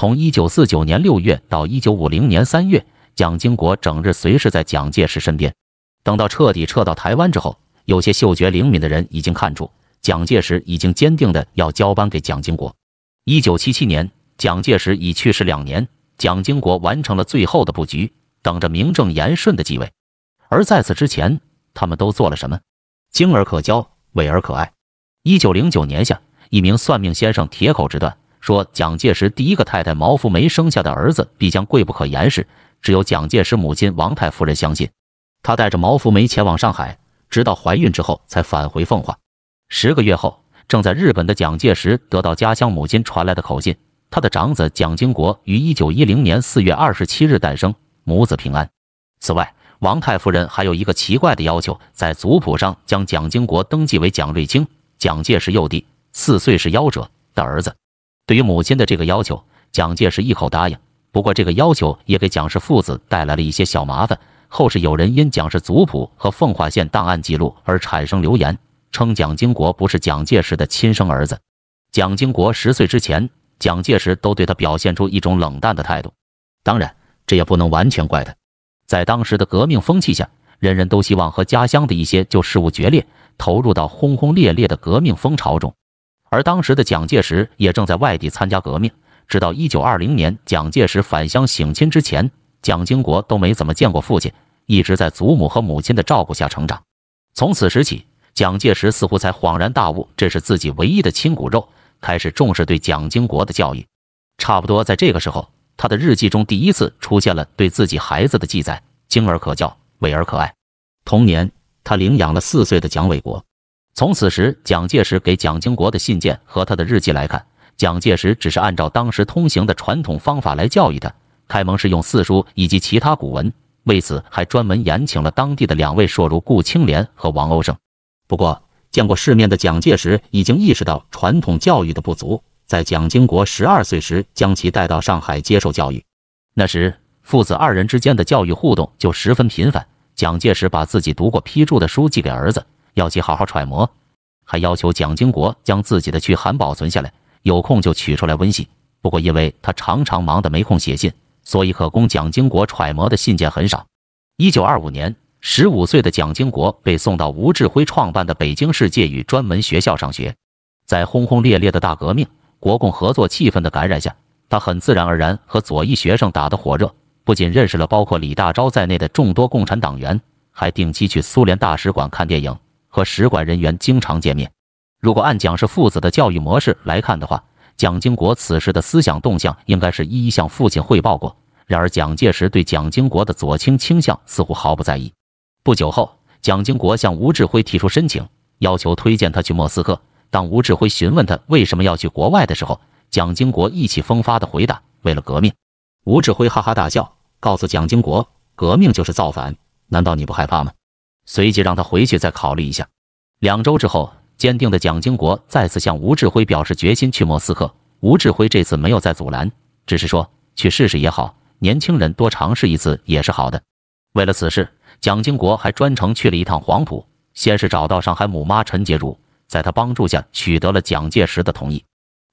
从一九四九年六月到一九五零年三月，蒋经国整日随侍在蒋介石身边。等到彻底撤到台湾之后，有些嗅觉灵敏的人已经看出蒋介石已经坚定的要交班给蒋经国。一九七七年，蒋介石已去世两年，蒋经国完成了最后的布局，等着名正言顺的继位。而在此之前，他们都做了什么？精而可交，伟而可爱。一九零九年下，一名算命先生铁口直断。说蒋介石第一个太太毛福梅生下的儿子必将贵不可言时，只有蒋介石母亲王太夫人相信。他带着毛福梅前往上海，直到怀孕之后才返回奉化。十个月后，正在日本的蒋介石得到家乡母亲传来的口信：他的长子蒋经国于一九一零年四月二十七日诞生，母子平安。此外，王太夫人还有一个奇怪的要求，在族谱上将蒋经国登记为蒋瑞卿，蒋介石幼弟，四岁是夭折的儿子。对于母亲的这个要求，蒋介石一口答应。不过，这个要求也给蒋氏父子带来了一些小麻烦。后世有人因蒋氏族谱和奉化县档案记录而产生流言，称蒋经国不是蒋介石的亲生儿子。蒋经国十岁之前，蒋介石都对他表现出一种冷淡的态度。当然，这也不能完全怪他。在当时的革命风气下，人人都希望和家乡的一些旧事物决裂，投入到轰轰烈烈的革命风潮中。而当时的蒋介石也正在外地参加革命，直到一九二零年蒋介石返乡省亲之前，蒋经国都没怎么见过父亲，一直在祖母和母亲的照顾下成长。从此时起，蒋介石似乎才恍然大悟，这是自己唯一的亲骨肉，开始重视对蒋经国的教育。差不多在这个时候，他的日记中第一次出现了对自己孩子的记载：“精而可教，伟而可爱。”同年，他领养了四岁的蒋伟国。从此时蒋介石给蒋经国的信件和他的日记来看，蒋介石只是按照当时通行的传统方法来教育他。开蒙是用四书以及其他古文，为此还专门延请了当地的两位硕儒顾青莲和王欧生。不过，见过世面的蒋介石已经意识到传统教育的不足，在蒋经国十二岁时将其带到上海接受教育。那时，父子二人之间的教育互动就十分频繁。蒋介石把自己读过批注的书寄给儿子。要其好好揣摩，还要求蒋经国将自己的去函保存下来，有空就取出来温习。不过，因为他常常忙得没空写信，所以可供蒋经国揣摩的信件很少。一九二五年，十五岁的蒋经国被送到吴志辉创办的北京世界语专门学校上学。在轰轰烈烈的大革命、国共合作气氛的感染下，他很自然而然和左翼学生打得火热，不仅认识了包括李大钊在内的众多共产党员，还定期去苏联大使馆看电影。和使馆人员经常见面。如果按蒋氏父子的教育模式来看的话，蒋经国此时的思想动向应该是一一向父亲汇报过。然而，蒋介石对蒋经国的左倾倾向似乎毫不在意。不久后，蒋经国向吴志辉提出申请，要求推荐他去莫斯科。当吴志辉询问他为什么要去国外的时候，蒋经国意气风发地回答：“为了革命。”吴志辉哈哈大笑，告诉蒋经国：“革命就是造反，难道你不害怕吗？”随即让他回去再考虑一下。两周之后，坚定的蒋经国再次向吴志辉表示决心去莫斯科。吴志辉这次没有再阻拦，只是说去试试也好，年轻人多尝试一次也是好的。为了此事，蒋经国还专程去了一趟黄埔，先是找到上海母妈陈洁如，在他帮助下取得了蒋介石的同意。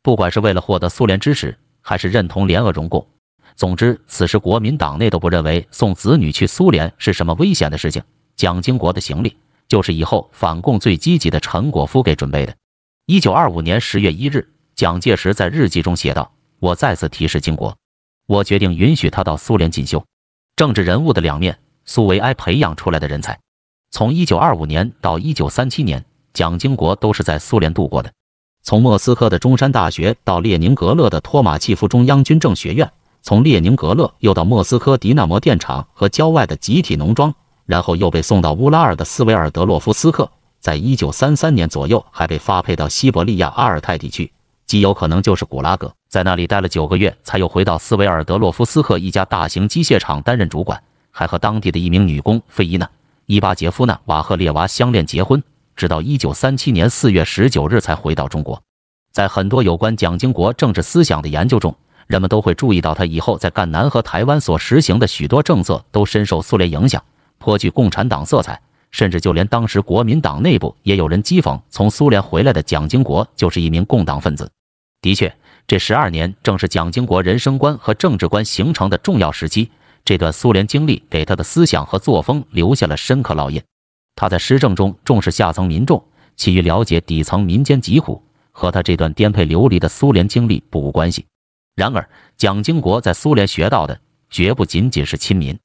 不管是为了获得苏联支持，还是认同联俄荣共，总之，此时国民党内都不认为送子女去苏联是什么危险的事情。蒋经国的行李就是以后反共最积极的陈果夫给准备的。一九二五年十月一日，蒋介石在日记中写道：“我再次提示经国，我决定允许他到苏联进修。”政治人物的两面，苏维埃培养出来的人才。从一九二五年到一九三七年，蒋经国都是在苏联度过的。从莫斯科的中山大学到列宁格勒的托马契夫中央军政学院，从列宁格勒又到莫斯科迪纳摩电厂和郊外的集体农庄。然后又被送到乌拉尔的斯维尔德洛夫斯克，在一九三三年左右还被发配到西伯利亚阿尔泰地区，极有可能就是古拉格，在那里待了九个月，才又回到斯维尔德洛夫斯克一家大型机械厂担任主管，还和当地的一名女工费伊娜伊巴杰夫娜瓦赫列娃相恋结婚，直到一九三七年四月十九日才回到中国。在很多有关蒋经国政治思想的研究中，人们都会注意到，他以后在赣南和台湾所实行的许多政策都深受苏联影响。颇具共产党色彩，甚至就连当时国民党内部也有人讥讽，从苏联回来的蒋经国就是一名共党分子。的确，这十二年正是蒋经国人生观和政治观形成的重要时期。这段苏联经历给他的思想和作风留下了深刻烙印。他在施政中重视下层民众，起于了解底层民间疾苦，和他这段颠沛流离的苏联经历不无关系。然而，蒋经国在苏联学到的绝不仅仅是亲民。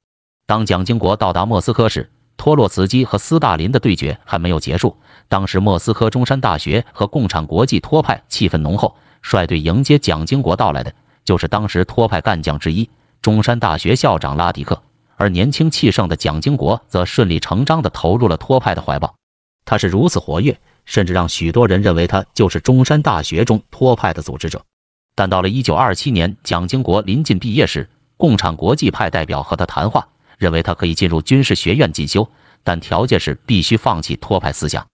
当蒋经国到达莫斯科时，托洛茨基和斯大林的对决还没有结束。当时莫斯科中山大学和共产国际托派气氛浓厚，率队迎接蒋经国到来的就是当时托派干将之一中山大学校长拉迪克。而年轻气盛的蒋经国则顺理成章地投入了托派的怀抱。他是如此活跃，甚至让许多人认为他就是中山大学中托派的组织者。但到了1927年，蒋经国临近毕业时，共产国际派代表和他谈话。认为他可以进入军事学院进修，但条件是必须放弃托派思想。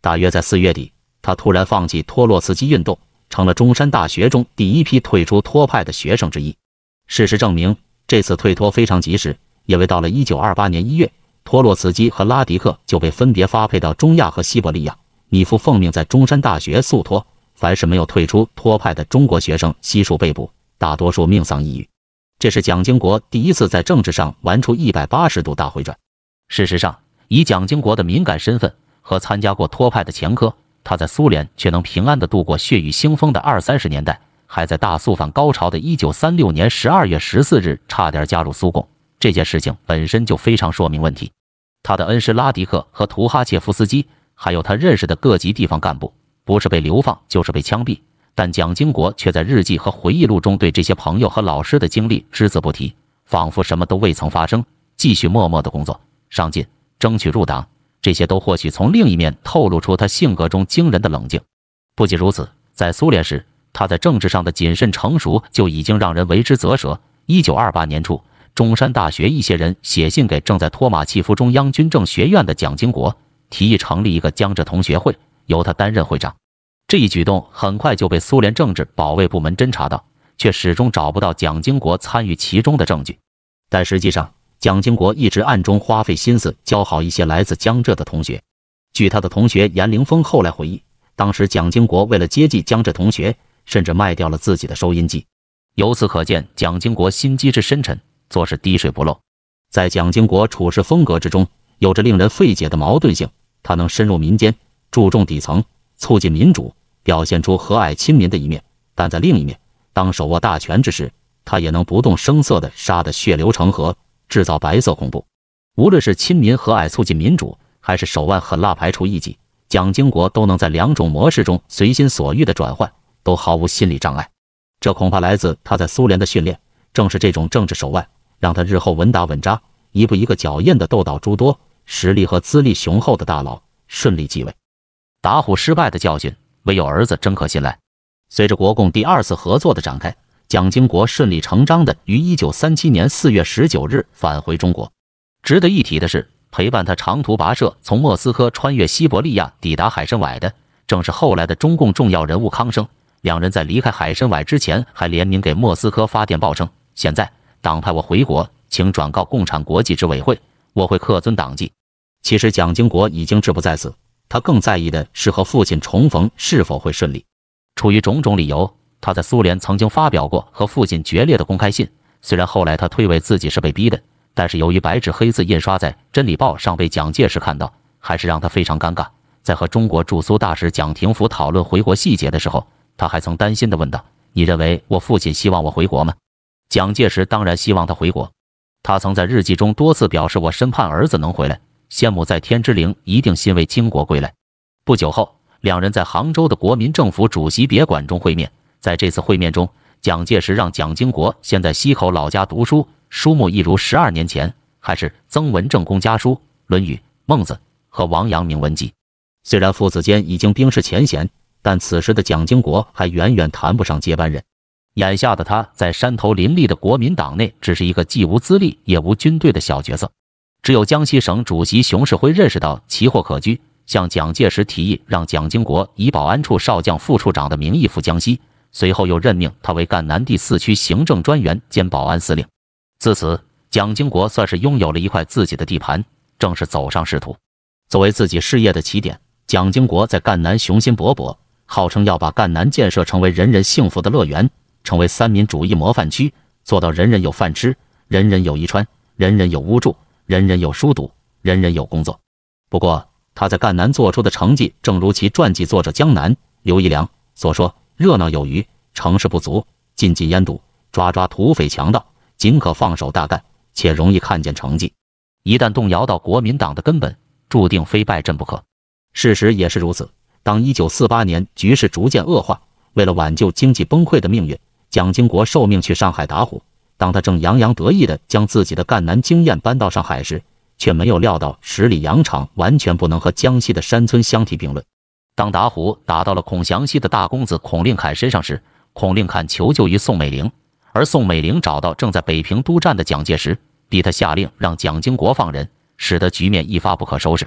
大约在四月底，他突然放弃托洛茨基运动，成了中山大学中第一批退出托派的学生之一。事实证明，这次退托非常及时，因为到了一九二八年一月，托洛茨基和拉迪克就被分别发配到中亚和西伯利亚。米夫奉命在中山大学肃托，凡是没有退出托派的中国学生，悉数被捕，大多数命丧异域。这是蒋经国第一次在政治上玩出一百八十度大回转。事实上，以蒋经国的敏感身份和参加过托派的前科，他在苏联却能平安地度过血雨腥风的二三十年代，还在大肃反高潮的一九三六年十二月十四日差点加入苏共，这件事情本身就非常说明问题。他的恩师拉迪克和图哈切夫斯基，还有他认识的各级地方干部，不是被流放就是被枪毙。但蒋经国却在日记和回忆录中对这些朋友和老师的经历只字不提，仿佛什么都未曾发生，继续默默的工作、上进、争取入党。这些都或许从另一面透露出他性格中惊人的冷静。不仅如此，在苏联时，他在政治上的谨慎成熟就已经让人为之啧舌。一九二八年初，中山大学一些人写信给正在托马契夫中央军政学院的蒋经国，提议成立一个江浙同学会，由他担任会长。这一举动很快就被苏联政治保卫部门侦查到，却始终找不到蒋经国参与其中的证据。但实际上，蒋经国一直暗中花费心思教好一些来自江浙的同学。据他的同学严凌峰后来回忆，当时蒋经国为了接济江浙同学，甚至卖掉了自己的收音机。由此可见，蒋经国心机之深沉，做事滴水不漏。在蒋经国处事风格之中，有着令人费解的矛盾性：他能深入民间，注重底层，促进民主。表现出和蔼亲民的一面，但在另一面，当手握大权之时，他也能不动声色地杀得血流成河，制造白色恐怖。无论是亲民和蔼促进民主，还是手腕狠辣排除异己，蒋经国都能在两种模式中随心所欲地转换，都毫无心理障碍。这恐怕来自他在苏联的训练。正是这种政治手腕，让他日后稳打稳扎，一步一个脚印地斗倒诸多实力和资历雄厚的大佬，顺利继位。打虎失败的教训。唯有儿子真可信赖。随着国共第二次合作的展开，蒋经国顺理成章的于一九三七年四月十九日返回中国。值得一提的是，陪伴他长途跋涉从莫斯科穿越西伯利亚抵达海参崴的，正是后来的中共重要人物康生。两人在离开海参崴之前，还联名给莫斯科发电报称：“现在党派我回国，请转告共产国际执委会，我会恪遵党纪。”其实蒋经国已经志不在此。他更在意的是和父亲重逢是否会顺利。出于种种理由，他在苏联曾经发表过和父亲决裂的公开信。虽然后来他推诿自己是被逼的，但是由于白纸黑字印刷在《真理报》上被蒋介石看到，还是让他非常尴尬。在和中国驻苏大使蒋廷甫讨论回国细节的时候，他还曾担心地问道：“你认为我父亲希望我回国吗？”蒋介石当然希望他回国。他曾在日记中多次表示：“我深盼儿子能回来。”先母在天之灵一定欣慰，倾国归来。不久后，两人在杭州的国民政府主席别馆中会面。在这次会面中，蒋介石让蒋经国先在溪口老家读书，书目一如十二年前，还是曾文正公家书《论语》《孟子》和王阳明文集。虽然父子间已经冰释前嫌，但此时的蒋经国还远远谈不上接班人。眼下的他在山头林立的国民党内，只是一个既无资历也无军队的小角色。只有江西省主席熊式辉认识到奇货可居，向蒋介石提议让蒋经国以保安处少将副处长的名义赴江西，随后又任命他为赣南第四区行政专员兼保安司令。自此，蒋经国算是拥有了一块自己的地盘，正式走上仕途，作为自己事业的起点。蒋经国在赣南雄心勃勃，号称要把赣南建设成为人人幸福的乐园，成为三民主义模范区，做到人人有饭吃，人人有衣穿，人人有屋住。人人有书读，人人有工作。不过他在赣南做出的成绩，正如其传记作者江南刘一良所说：“热闹有余，成事不足。禁忌烟赌，抓抓土匪强盗，尽可放手大干，且容易看见成绩。一旦动摇到国民党的根本，注定非败阵不可。”事实也是如此。当1948年局势逐渐恶化，为了挽救经济崩溃的命运，蒋经国受命去上海打虎。当他正洋洋得意的将自己的赣南经验搬到上海时，却没有料到十里洋场完全不能和江西的山村相提并论。当打虎打到了孔祥熙的大公子孔令侃身上时，孔令侃求救于宋美龄，而宋美龄找到正在北平督战的蒋介石，逼他下令让蒋经国放人，使得局面一发不可收拾。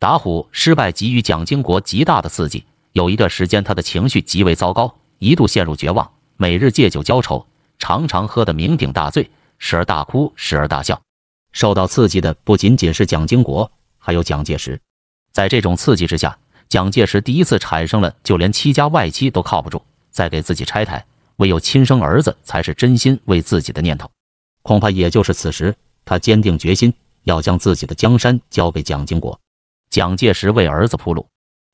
打虎失败给予蒋经国极大的刺激，有一段时间他的情绪极为糟糕，一度陷入绝望，每日借酒浇愁。常常喝得酩酊大醉，时而大哭，时而大笑。受到刺激的不仅仅是蒋经国，还有蒋介石。在这种刺激之下，蒋介石第一次产生了就连戚家外戚都靠不住，再给自己拆台，唯有亲生儿子才是真心为自己的念头。恐怕也就是此时，他坚定决心要将自己的江山交给蒋经国。蒋介石为儿子铺路，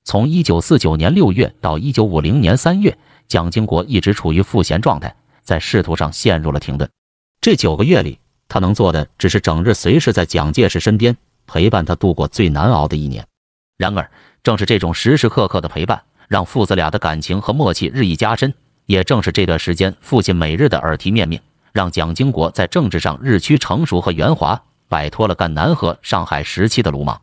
从一九四九年六月到一九五零年三月，蒋经国一直处于赋闲状态。在仕途上陷入了停顿。这九个月里，他能做的只是整日随时在蒋介石身边陪伴他度过最难熬的一年。然而，正是这种时时刻刻的陪伴，让父子俩的感情和默契日益加深。也正是这段时间，父亲每日的耳提面命，让蒋经国在政治上日趋成熟和圆滑，摆脱了赣南和上海时期的鲁莽。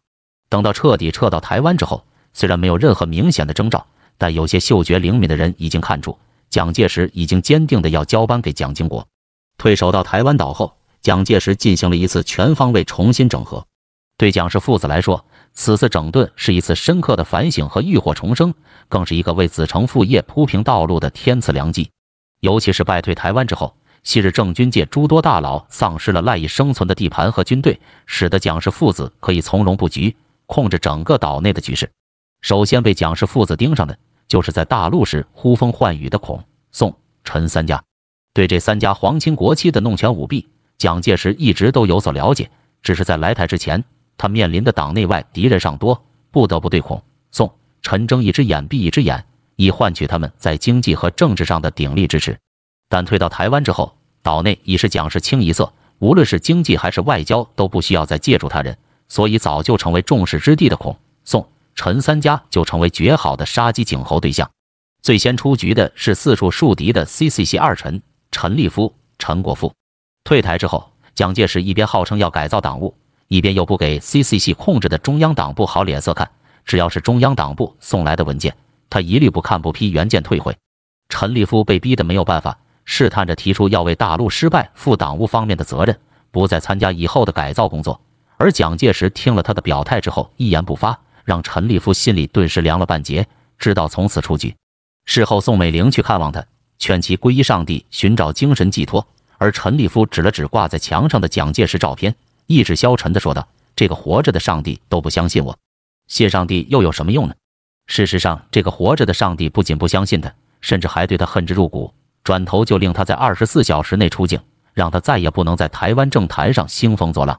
等到彻底撤到台湾之后，虽然没有任何明显的征兆，但有些嗅觉灵敏的人已经看出。蒋介石已经坚定的要交班给蒋经国。退守到台湾岛后，蒋介石进行了一次全方位重新整合。对蒋氏父子来说，此次整顿是一次深刻的反省和浴火重生，更是一个为子承父业铺平道路的天赐良机。尤其是败退台湾之后，昔日政军界诸多大佬丧失了赖以生存的地盘和军队，使得蒋氏父子可以从容布局，控制整个岛内的局势。首先被蒋氏父子盯上的。就是在大陆时呼风唤雨的孔宋陈三家，对这三家皇亲国戚的弄权舞弊，蒋介石一直都有所了解。只是在来台之前，他面临的党内外敌人尚多，不得不对孔宋陈睁一只眼闭一只眼，以换取他们在经济和政治上的鼎力支持。但退到台湾之后，岛内已是蒋氏清一色，无论是经济还是外交，都不需要再借助他人，所以早就成为众矢之的的孔宋。陈三家就成为绝好的杀鸡儆猴对象。最先出局的是四处树敌的 CC c 二陈陈立夫、陈国夫。退台之后，蒋介石一边号称要改造党务，一边又不给 CC c 控制的中央党部好脸色看。只要是中央党部送来的文件，他一律不看不批，原件退回。陈立夫被逼得没有办法，试探着提出要为大陆失败负党务方面的责任，不再参加以后的改造工作。而蒋介石听了他的表态之后，一言不发。让陈立夫心里顿时凉了半截，知道从此出局。事后，宋美龄去看望他，劝其皈依上帝，寻找精神寄托。而陈立夫指了指挂在墙上的蒋介石照片，意志消沉地说道：“这个活着的上帝都不相信我，信上帝又有什么用呢？”事实上，这个活着的上帝不仅不相信他，甚至还对他恨之入骨，转头就令他在二十四小时内出境，让他再也不能在台湾政坛上兴风作浪。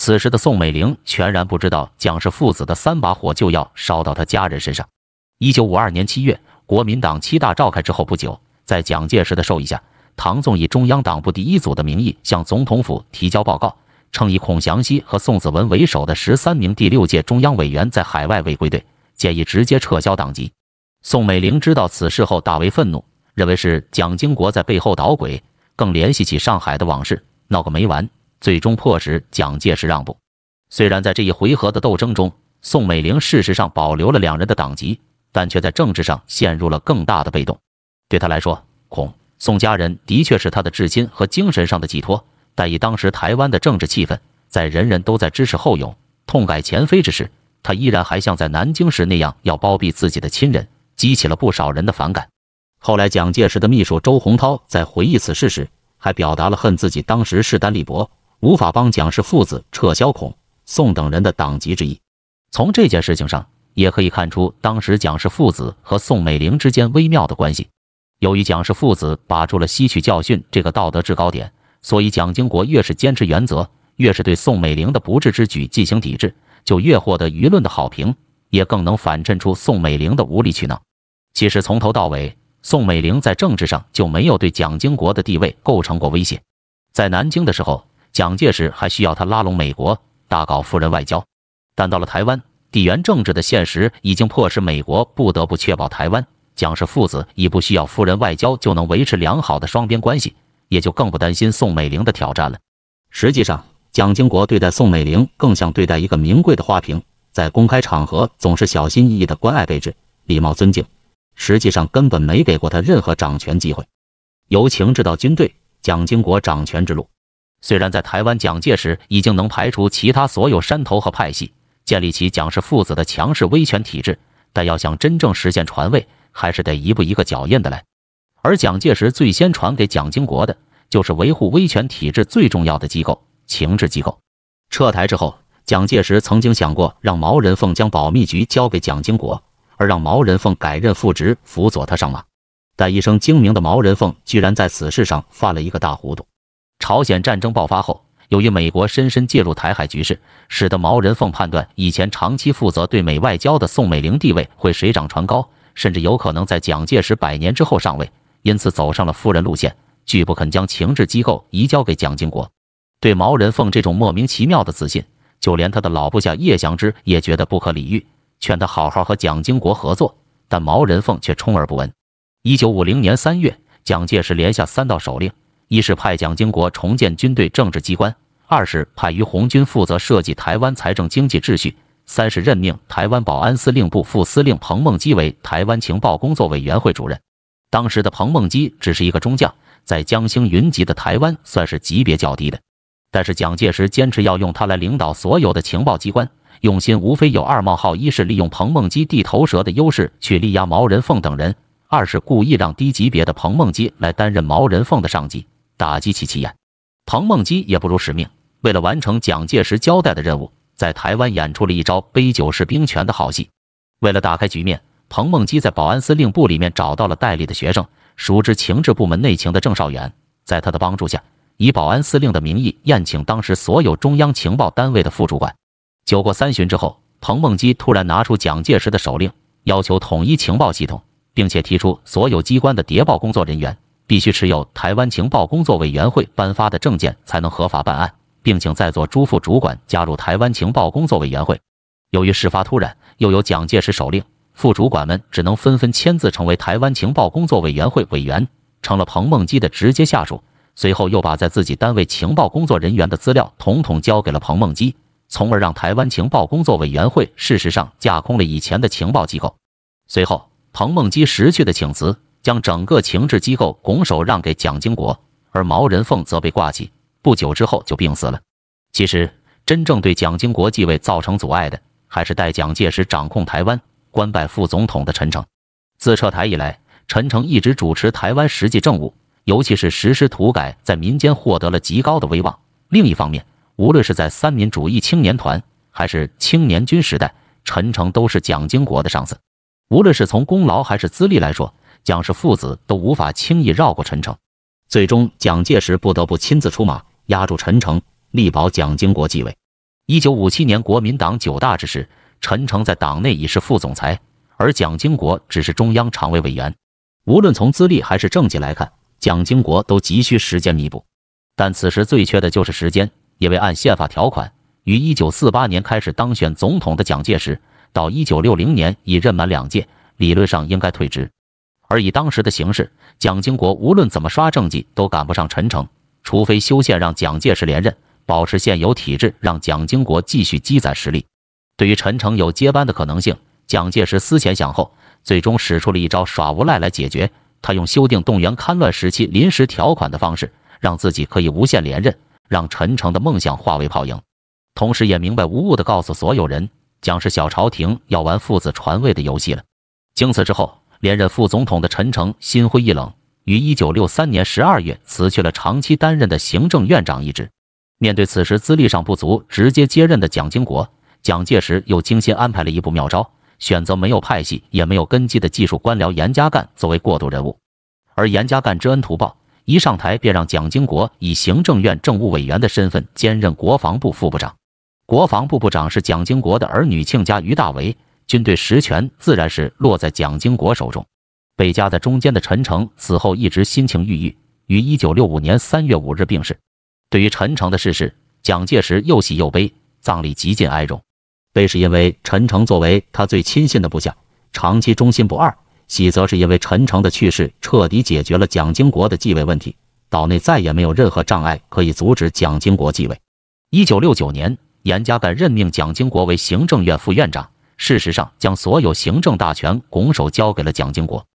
此时的宋美龄全然不知道蒋氏父子的三把火就要烧到她家人身上。一九五二年七月，国民党七大召开之后不久，在蒋介石的授意下，唐纵以中央党部第一组的名义向总统府提交报告，称以孔祥熙和宋子文为首的十三名第六届中央委员在海外未归队，建议直接撤销党籍。宋美龄知道此事后大为愤怒，认为是蒋经国在背后捣鬼，更联系起上海的往事，闹个没完。最终迫使蒋介石让步。虽然在这一回合的斗争中，宋美龄事实上保留了两人的党籍，但却在政治上陷入了更大的被动。对他来说，孔宋家人的确是他的至亲和精神上的寄托，但以当时台湾的政治气氛，在人人都在支持后勇、痛改前非之时，他依然还像在南京时那样要包庇自己的亲人，激起了不少人的反感。后来，蒋介石的秘书周洪涛在回忆此事时，还表达了恨自己当时势单力薄。无法帮蒋氏父子撤销孔、宋等人的党籍之意。从这件事情上，也可以看出当时蒋氏父子和宋美龄之间微妙的关系。由于蒋氏父子把住了吸取教训这个道德制高点，所以蒋经国越是坚持原则，越是对宋美龄的不智之举进行抵制，就越获得舆论的好评，也更能反衬出宋美龄的无理取闹。其实从头到尾，宋美龄在政治上就没有对蒋经国的地位构成过威胁。在南京的时候。蒋介石还需要他拉拢美国，大搞夫人外交。但到了台湾，地缘政治的现实已经迫使美国不得不确保台湾。蒋氏父子已不需要夫人外交就能维持良好的双边关系，也就更不担心宋美龄的挑战了。实际上，蒋经国对待宋美龄更像对待一个名贵的花瓶，在公开场合总是小心翼翼的关爱备至、礼貌尊敬，实际上根本没给过他任何掌权机会。由情至到军队，蒋经国掌权之路。虽然在台湾，蒋介石已经能排除其他所有山头和派系，建立起蒋氏父子的强势威权体制，但要想真正实现传位，还是得一步一个脚印的来。而蒋介石最先传给蒋经国的，就是维护威权体制最重要的机构——情治机构。撤台之后，蒋介石曾经想过让毛人凤将保密局交给蒋经国，而让毛人凤改任副职辅佐他上马。但一生精明的毛人凤，居然在此事上犯了一个大糊涂。朝鲜战争爆发后，由于美国深深介入台海局势，使得毛人凤判断以前长期负责对美外交的宋美龄地位会水涨船高，甚至有可能在蒋介石百年之后上位，因此走上了夫人路线，拒不肯将情治机构移交给蒋经国。对毛人凤这种莫名其妙的自信，就连他的老部下叶祥之也觉得不可理喻，劝他好好和蒋经国合作，但毛人凤却充耳不闻。一九五零年三月，蒋介石连下三道手令。一是派蒋经国重建军队政治机关，二是派于红军负责设计台湾财政经济秩序，三是任命台湾保安司令部副司令彭孟基为台湾情报工作委员会主任。当时的彭孟基只是一个中将，在江星云集的台湾算是级别较低的，但是蒋介石坚持要用他来领导所有的情报机关，用心无非有二：冒号一是利用彭孟基地头蛇的优势去力压毛人凤等人，二是故意让低级别的彭孟基来担任毛人凤的上级。打击其气焰，彭孟基也不辱使命。为了完成蒋介石交代的任务，在台湾演出了一招杯酒释兵权的好戏。为了打开局面，彭孟基在保安司令部里面找到了代理的学生，熟知情治部门内情的郑少元，在他的帮助下，以保安司令的名义宴请当时所有中央情报单位的副主管。酒过三巡之后，彭孟基突然拿出蒋介石的手令，要求统一情报系统，并且提出所有机关的谍报工作人员。必须持有台湾情报工作委员会颁发的证件才能合法办案，并请在座诸副主管加入台湾情报工作委员会。由于事发突然，又有蒋介石首令，副主管们只能纷纷签字成为台湾情报工作委员会委员，成了彭孟基的直接下属。随后又把在自己单位情报工作人员的资料统统交给了彭孟基，从而让台湾情报工作委员会事实上架空了以前的情报机构。随后，彭孟基识趣的请辞。将整个情治机构拱手让给蒋经国，而毛人凤则被挂起，不久之后就病死了。其实，真正对蒋经国继位造成阻碍的，还是代蒋介石掌控台湾、官拜副总统的陈诚。自撤台以来，陈诚一直主持台湾实际政务，尤其是实施土改，在民间获得了极高的威望。另一方面，无论是在三民主义青年团还是青年军时代，陈诚都是蒋经国的上司。无论是从功劳还是资历来说，蒋氏父子都无法轻易绕过陈诚，最终蒋介石不得不亲自出马压住陈诚，力保蒋经国继位。一九五七年国民党九大之时，陈诚在党内已是副总裁，而蒋经国只是中央常委委员。无论从资历还是政绩来看，蒋经国都急需时间弥补。但此时最缺的就是时间，因为按宪法条款，于一九四八年开始当选总统的蒋介石，到一九六零年已任满两届，理论上应该退职。而以当时的形势，蒋经国无论怎么刷政绩，都赶不上陈诚。除非修宪让蒋介石连任，保持现有体制，让蒋经国继续积攒实力。对于陈诚有接班的可能性，蒋介石思前想后，最终使出了一招耍无赖来解决。他用修订动员戡乱时期临时条款的方式，让自己可以无限连任，让陈诚的梦想化为泡影。同时，也明白无误的告诉所有人，蒋氏小朝廷要玩父子传位的游戏了。经此之后。连任副总统的陈诚心灰意冷，于一九六三年十二月辞去了长期担任的行政院长一职。面对此时资历上不足直接接任的蒋经国，蒋介石又精心安排了一步妙招，选择没有派系也没有根基的技术官僚严家淦作为过渡人物。而严家淦知恩图报，一上台便让蒋经国以行政院政务委员的身份兼任国防部副部长。国防部部长是蒋经国的儿女亲家于大为。军队实权自然是落在蒋经国手中，被夹在中间的陈诚死后一直心情郁郁，于一九六五年三月五日病逝。对于陈诚的逝世，蒋介石又喜又悲，葬礼极尽哀荣。悲是因为陈诚作为他最亲信的部下，长期忠心不二；喜则是因为陈诚的去世彻底解决了蒋经国的继位问题，岛内再也没有任何障碍可以阻止蒋经国继位。一九六九年，严家淦任命蒋经国为行政院副院长。事实上，将所有行政大权拱手交给了蒋经国。